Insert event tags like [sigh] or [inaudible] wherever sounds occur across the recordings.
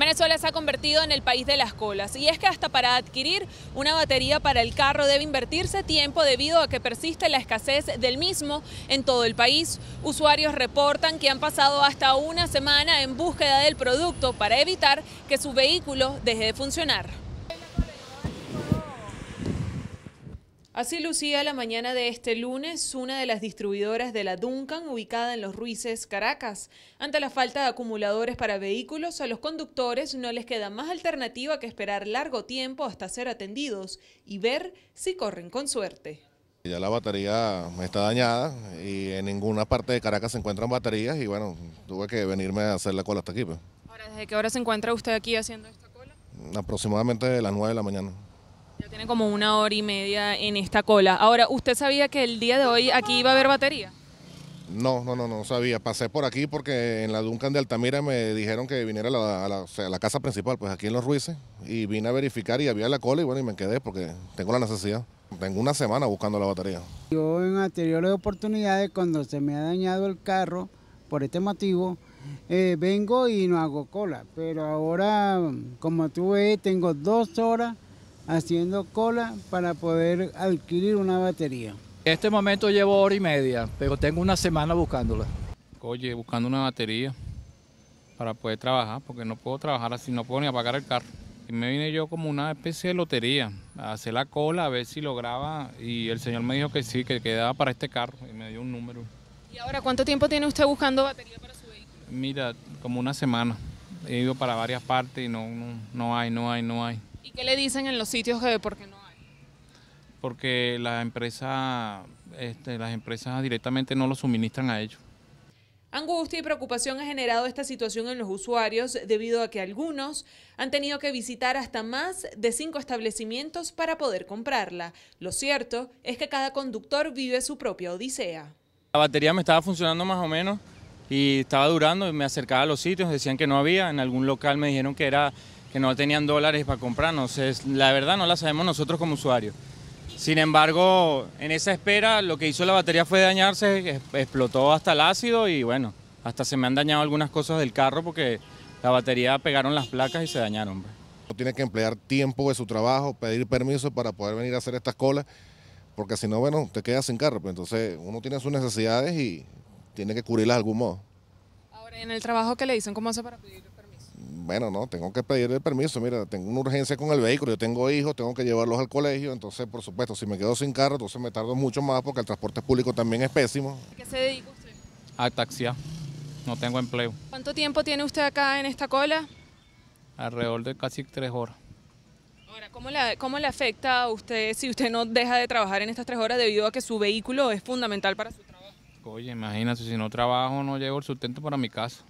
Venezuela se ha convertido en el país de las colas y es que hasta para adquirir una batería para el carro debe invertirse tiempo debido a que persiste la escasez del mismo en todo el país. Usuarios reportan que han pasado hasta una semana en búsqueda del producto para evitar que su vehículo deje de funcionar. Así lucía la mañana de este lunes una de las distribuidoras de la Duncan ubicada en Los Ruices, Caracas. Ante la falta de acumuladores para vehículos, a los conductores no les queda más alternativa que esperar largo tiempo hasta ser atendidos y ver si corren con suerte. Ya la batería está dañada y en ninguna parte de Caracas se encuentran baterías y bueno, tuve que venirme a hacer la cola hasta aquí. Pues. Ahora, ¿desde qué hora se encuentra usted aquí haciendo esta cola? Aproximadamente de las 9 de la mañana. Ya tiene como una hora y media en esta cola. Ahora, ¿usted sabía que el día de hoy aquí iba a haber batería? No, no, no, no sabía. Pasé por aquí porque en la Duncan de Altamira me dijeron que viniera a la, casa principal, pues aquí en Los Ruices, y vine a verificar y había la cola y bueno, y me quedé porque tengo la necesidad. Tengo una semana buscando la batería. Yo en anteriores oportunidades, cuando se me ha dañado el carro por este motivo, eh, vengo y no hago cola, pero ahora, como tú ves, tengo dos horas haciendo cola para poder adquirir una batería. En este momento llevo hora y media, pero tengo una semana buscándola. Oye, buscando una batería para poder trabajar, porque no puedo trabajar así, no puedo ni apagar el carro. Y me vine yo como una especie de lotería, a hacer la cola, a ver si lograba, y el señor me dijo que sí, que quedaba para este carro, y me dio un número. ¿Y ahora cuánto tiempo tiene usted buscando batería para su vehículo? Mira, como una semana. He ido para varias partes y no, no, no hay, no hay, no hay. ¿Y qué le dicen en los sitios que qué no hay? Porque la empresa, este, las empresas directamente no lo suministran a ellos. Angustia y preocupación ha generado esta situación en los usuarios debido a que algunos han tenido que visitar hasta más de cinco establecimientos para poder comprarla. Lo cierto es que cada conductor vive su propia odisea. La batería me estaba funcionando más o menos y estaba durando y me acercaba a los sitios, decían que no había, en algún local me dijeron que era que no tenían dólares para comprarnos. Es, la verdad no la sabemos nosotros como usuarios. Sin embargo, en esa espera lo que hizo la batería fue dañarse, explotó hasta el ácido y bueno, hasta se me han dañado algunas cosas del carro porque la batería pegaron las placas y se dañaron. Pues. Tiene que emplear tiempo de su trabajo, pedir permiso para poder venir a hacer estas colas, porque si no, bueno, te quedas sin carro. Pues. entonces uno tiene sus necesidades y tiene que cubrirlas de algún modo. Ahora, en el trabajo que le dicen, ¿cómo hace para pedir permiso? Bueno, no, tengo que pedir el permiso. Mira, tengo una urgencia con el vehículo, yo tengo hijos, tengo que llevarlos al colegio. Entonces, por supuesto, si me quedo sin carro, entonces me tardo mucho más porque el transporte público también es pésimo. ¿A qué se dedica usted? A taxiar. No tengo empleo. ¿Cuánto tiempo tiene usted acá en esta cola? Alrededor de casi tres horas. Ahora, ¿cómo, ¿cómo le afecta a usted si usted no deja de trabajar en estas tres horas debido a que su vehículo es fundamental para su pues, oye, imagínate, si no trabajo no llevo el sustento para mi casa.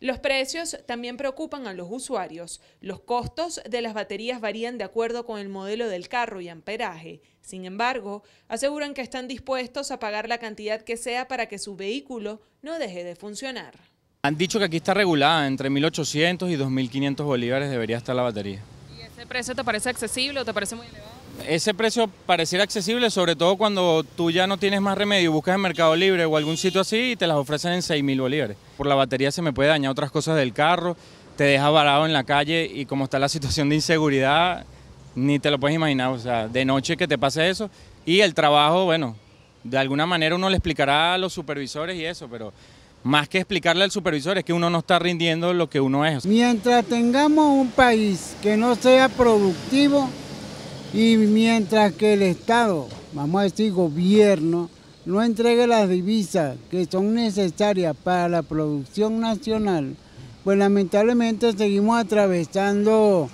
Los precios también preocupan a los usuarios. Los costos de las baterías varían de acuerdo con el modelo del carro y amperaje. Sin embargo, aseguran que están dispuestos a pagar la cantidad que sea para que su vehículo no deje de funcionar. Han dicho que aquí está regulada, entre 1.800 y 2.500 bolívares debería estar la batería. ¿Y ese precio te parece accesible o te parece muy elevado? Ese precio pareciera accesible, sobre todo cuando tú ya no tienes más remedio buscas en Mercado Libre o algún sitio así y te las ofrecen en 6.000 mil bolívares. Por la batería se me puede dañar otras cosas del carro, te deja varado en la calle y como está la [laughs] situación de inseguridad, ni te lo puedes imaginar. O sea, de noche que te pase eso y el trabajo, bueno, de alguna manera uno le explicará a los supervisores y eso, pero más que explicarle al supervisor es que uno no está rindiendo lo que uno es. Mientras tengamos un país que no sea productivo, y mientras que el Estado, vamos a decir gobierno, no entregue las divisas que son necesarias para la producción nacional, pues lamentablemente seguimos atravesando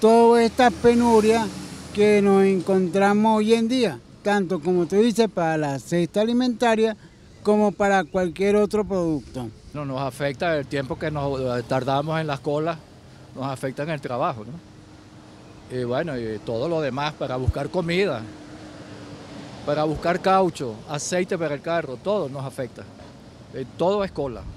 toda esta penuria que nos encontramos hoy en día, tanto como tú dices, para la cesta alimentaria como para cualquier otro producto. nos afecta el tiempo que nos tardamos en las colas, nos afecta en el trabajo. ¿no? y bueno, y todo lo demás para buscar comida, para buscar caucho, aceite para el carro, todo nos afecta. Eh, todo es cola.